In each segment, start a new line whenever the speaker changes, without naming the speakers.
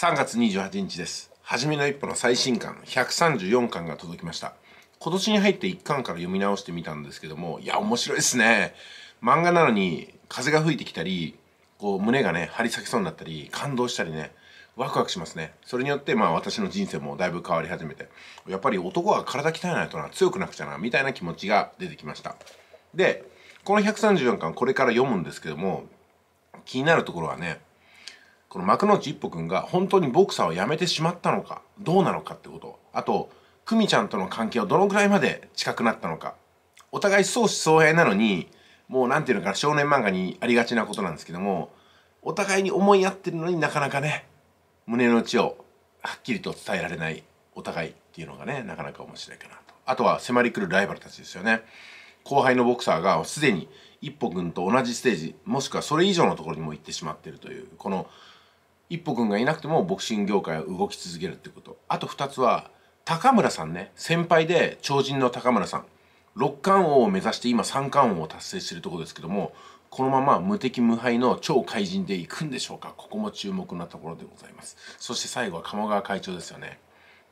3月28日です。はじめの一歩の最新刊134巻が届きました。今年に入って1巻から読み直してみたんですけども、いや、面白いですね。漫画なのに風が吹いてきたり、こう胸がね、張り裂けそうになったり、感動したりね、ワクワクしますね。それによって、まあ私の人生もだいぶ変わり始めて、やっぱり男は体鍛えないとな、強くなくちゃな、みたいな気持ちが出てきました。で、この134巻これから読むんですけども、気になるところはね、この幕内一歩くんが本当にボクサーを辞めてしまったのか、どうなのかってこと、あと、久美ちゃんとの関係はどのくらいまで近くなったのか、お互い相思相愛なのに、もうなんていうのかな、少年漫画にありがちなことなんですけども、お互いに思い合ってるのになかなかね、胸の内をはっきりと伝えられないお互いっていうのがね、なかなか面白いかなと。あとは迫り来るライバルたちですよね。後輩のボクサーがすでに一歩くんと同じステージ、もしくはそれ以上のところにも行ってしまってるという、この一歩君がいなくてもボクシング業界は動き続けるってことあと二つは高村さんね先輩で超人の高村さん六冠王を目指して今三冠王を達成してるとこですけどもこのまま無敵無敗の超怪人でいくんでしょうかここも注目なところでございますそして最後は鴨川会長ですよね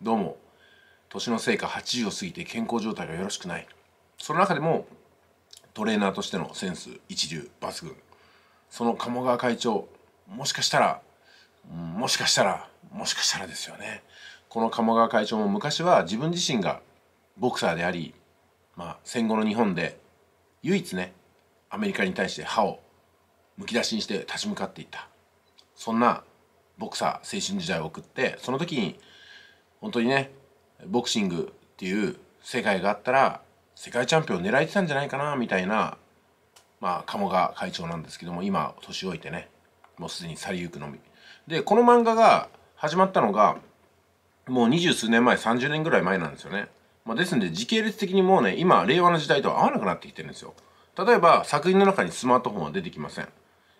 どうも年の成果80を過ぎて健康状態がよろしくないその中でもトレーナーとしてのセンス一流抜群その鴨川会長もしかしたらもしかしたらもしかしたらですよねこの鴨川会長も昔は自分自身がボクサーであり、まあ、戦後の日本で唯一ねアメリカに対して歯をむき出しにして立ち向かっていったそんなボクサー青春時代を送ってその時に本当にねボクシングっていう世界があったら世界チャンピオンを狙えてたんじゃないかなみたいなまあ鴨川会長なんですけども今年老いてねもうすでに去りゆくのみでこの漫画が始まったのがもう二十数年前30年ぐらい前なんですよね、まあ、ですんで時系列的にもうね今令和の時代とは合わなくなってきてるんですよ例えば作品の中にスマートフォンは出てきません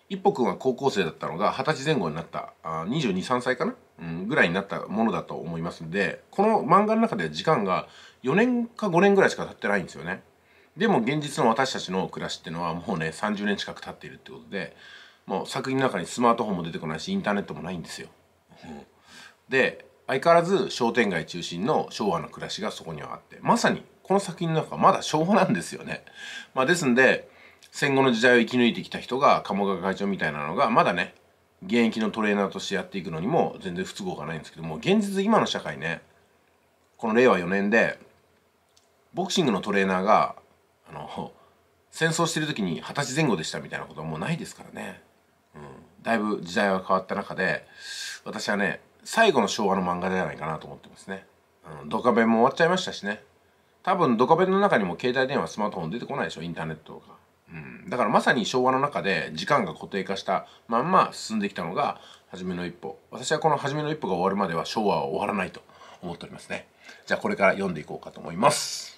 一歩くんは高校生だったのが二十歳前後になった223歳かな、うん、ぐらいになったものだと思いますんでこの漫画の中では時間が4年か5年ぐらいしか経ってないんですよねでも現実の私たちの暮らしっていうのはもうね30年近く経っているってことでもう作品の中にスマートフォンも出てこないしインターネットもないんですよ。うん、で相変わらず商店街中心の昭和の暮らしがそこにはあってまさにこの作品の中はまだ昭和なんですよね。まあ、ですんで戦後の時代を生き抜いてきた人が鴨川会長みたいなのがまだね現役のトレーナーとしてやっていくのにも全然不都合がないんですけども現実今の社会ねこの令和4年でボクシングのトレーナーがあの戦争してる時に二十歳前後でしたみたいなことはもうないですからね。だいぶ時代は変わった中で私はね最後の昭和の漫画じゃないかなと思ってますね、うん、ドカベンも終わっちゃいましたしね多分ドカベンの中にも携帯電話スマートフォン出てこないでしょインターネットとか、うん、だからまさに昭和の中で時間が固定化したまんま進んできたのが初めの一歩私はこの初めの一歩が終わるまでは昭和は終わらないと思っておりますねじゃあこれから読んでいこうかと思います